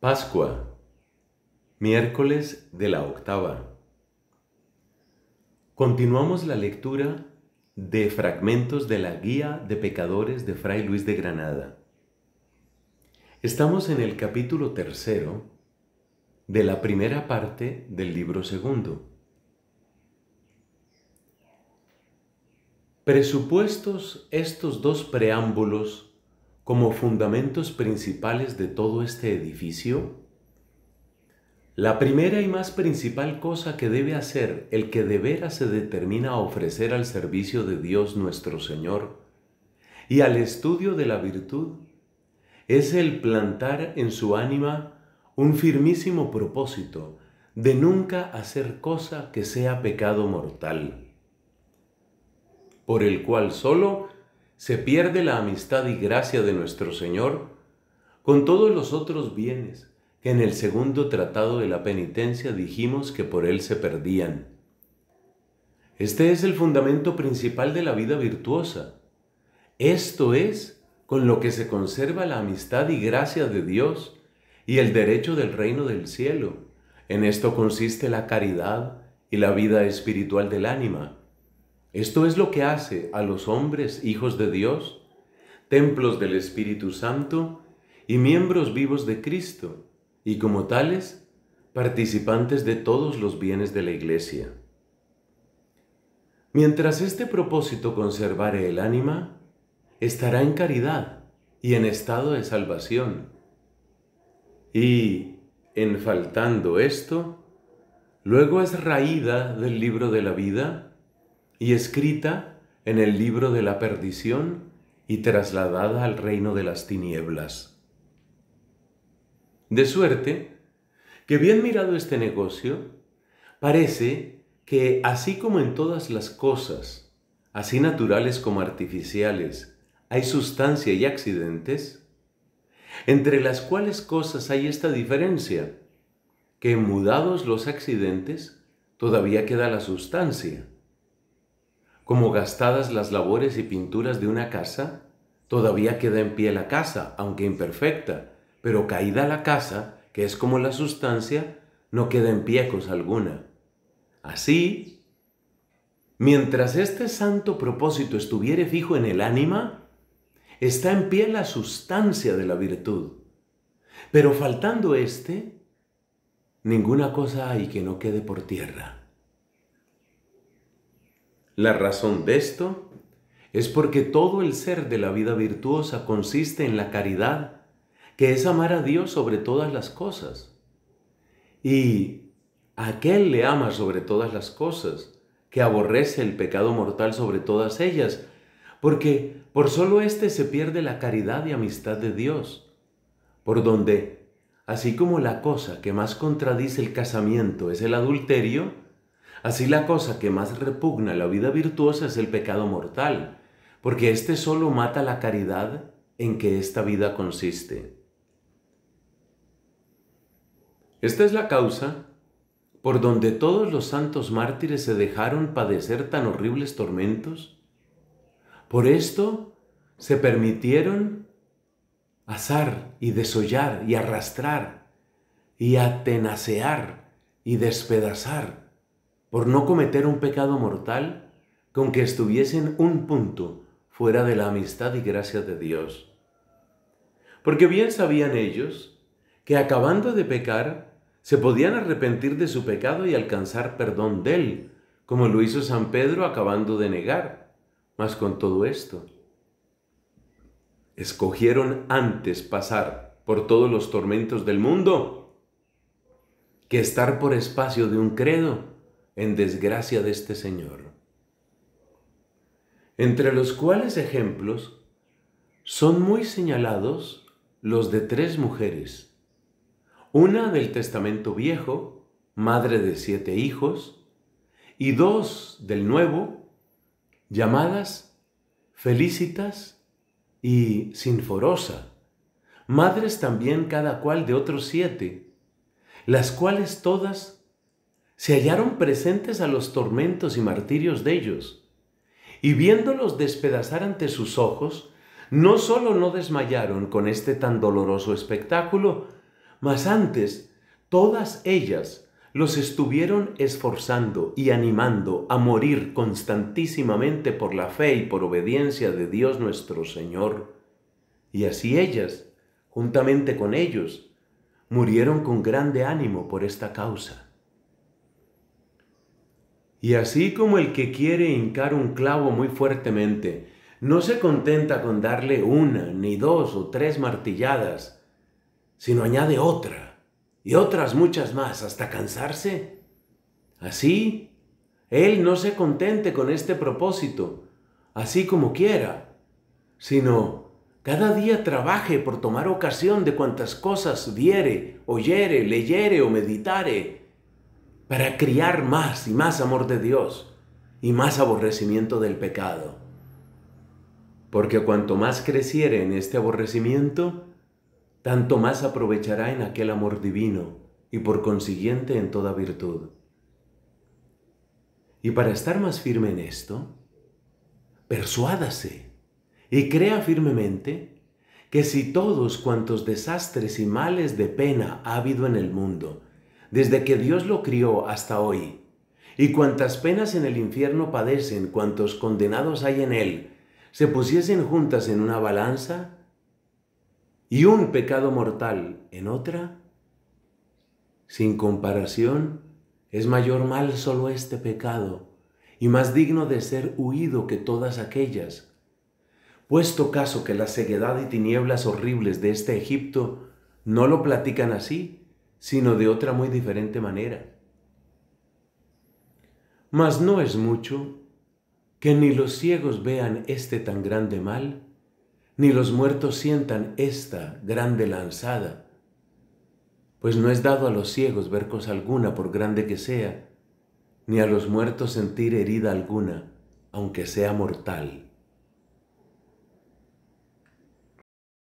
Pascua, miércoles de la octava. Continuamos la lectura de fragmentos de la Guía de Pecadores de Fray Luis de Granada. Estamos en el capítulo tercero de la primera parte del libro segundo. Presupuestos estos dos preámbulos como fundamentos principales de todo este edificio? La primera y más principal cosa que debe hacer el que de veras se determina a ofrecer al servicio de Dios nuestro Señor y al estudio de la virtud es el plantar en su ánima un firmísimo propósito de nunca hacer cosa que sea pecado mortal, por el cual solo se pierde la amistad y gracia de nuestro Señor con todos los otros bienes que en el segundo tratado de la penitencia dijimos que por él se perdían. Este es el fundamento principal de la vida virtuosa. Esto es con lo que se conserva la amistad y gracia de Dios y el derecho del reino del cielo. En esto consiste la caridad y la vida espiritual del ánima. Esto es lo que hace a los hombres hijos de Dios, templos del Espíritu Santo y miembros vivos de Cristo, y como tales, participantes de todos los bienes de la Iglesia. Mientras este propósito conservare el ánima, estará en caridad y en estado de salvación. Y, en faltando esto, luego es raída del libro de la vida y escrita en el libro de la perdición y trasladada al reino de las tinieblas. De suerte que bien mirado este negocio, parece que así como en todas las cosas, así naturales como artificiales, hay sustancia y accidentes, entre las cuales cosas hay esta diferencia, que mudados los accidentes, todavía queda la sustancia, como gastadas las labores y pinturas de una casa, todavía queda en pie la casa, aunque imperfecta, pero caída la casa, que es como la sustancia, no queda en pie cosa alguna. Así, mientras este santo propósito estuviere fijo en el ánima, está en pie la sustancia de la virtud. Pero faltando este, ninguna cosa hay que no quede por tierra. La razón de esto es porque todo el ser de la vida virtuosa consiste en la caridad, que es amar a Dios sobre todas las cosas. Y aquel le ama sobre todas las cosas, que aborrece el pecado mortal sobre todas ellas, porque por solo éste se pierde la caridad y amistad de Dios, por donde, así como la cosa que más contradice el casamiento es el adulterio, Así la cosa que más repugna la vida virtuosa es el pecado mortal, porque éste solo mata la caridad en que esta vida consiste. Esta es la causa por donde todos los santos mártires se dejaron padecer tan horribles tormentos. Por esto se permitieron asar y desollar y arrastrar y atenacear y despedazar por no cometer un pecado mortal con que estuviesen un punto fuera de la amistad y gracia de Dios. Porque bien sabían ellos que acabando de pecar, se podían arrepentir de su pecado y alcanzar perdón de él, como lo hizo San Pedro acabando de negar. Mas con todo esto, escogieron antes pasar por todos los tormentos del mundo que estar por espacio de un credo en desgracia de este Señor. Entre los cuales ejemplos son muy señalados los de tres mujeres, una del Testamento Viejo, madre de siete hijos, y dos del Nuevo, llamadas Felicitas y Sinforosa, madres también cada cual de otros siete, las cuales todas se hallaron presentes a los tormentos y martirios de ellos, y viéndolos despedazar ante sus ojos, no sólo no desmayaron con este tan doloroso espectáculo, mas antes todas ellas los estuvieron esforzando y animando a morir constantísimamente por la fe y por obediencia de Dios nuestro Señor. Y así ellas, juntamente con ellos, murieron con grande ánimo por esta causa. Y así como el que quiere hincar un clavo muy fuertemente, no se contenta con darle una, ni dos o tres martilladas, sino añade otra y otras muchas más hasta cansarse. Así, él no se contente con este propósito, así como quiera, sino cada día trabaje por tomar ocasión de cuantas cosas diere, oyere, leyere o meditare, para criar más y más amor de Dios y más aborrecimiento del pecado. Porque cuanto más creciere en este aborrecimiento, tanto más aprovechará en aquel amor divino y por consiguiente en toda virtud. Y para estar más firme en esto, persuádase y crea firmemente que si todos cuantos desastres y males de pena ha habido en el mundo desde que Dios lo crió hasta hoy. Y cuantas penas en el infierno padecen, cuantos condenados hay en él, se pusiesen juntas en una balanza y un pecado mortal en otra, sin comparación, es mayor mal solo este pecado y más digno de ser huido que todas aquellas. Puesto caso que la ceguedad y tinieblas horribles de este Egipto no lo platican así, sino de otra muy diferente manera. Mas no es mucho que ni los ciegos vean este tan grande mal, ni los muertos sientan esta grande lanzada, pues no es dado a los ciegos ver cosa alguna por grande que sea, ni a los muertos sentir herida alguna, aunque sea mortal.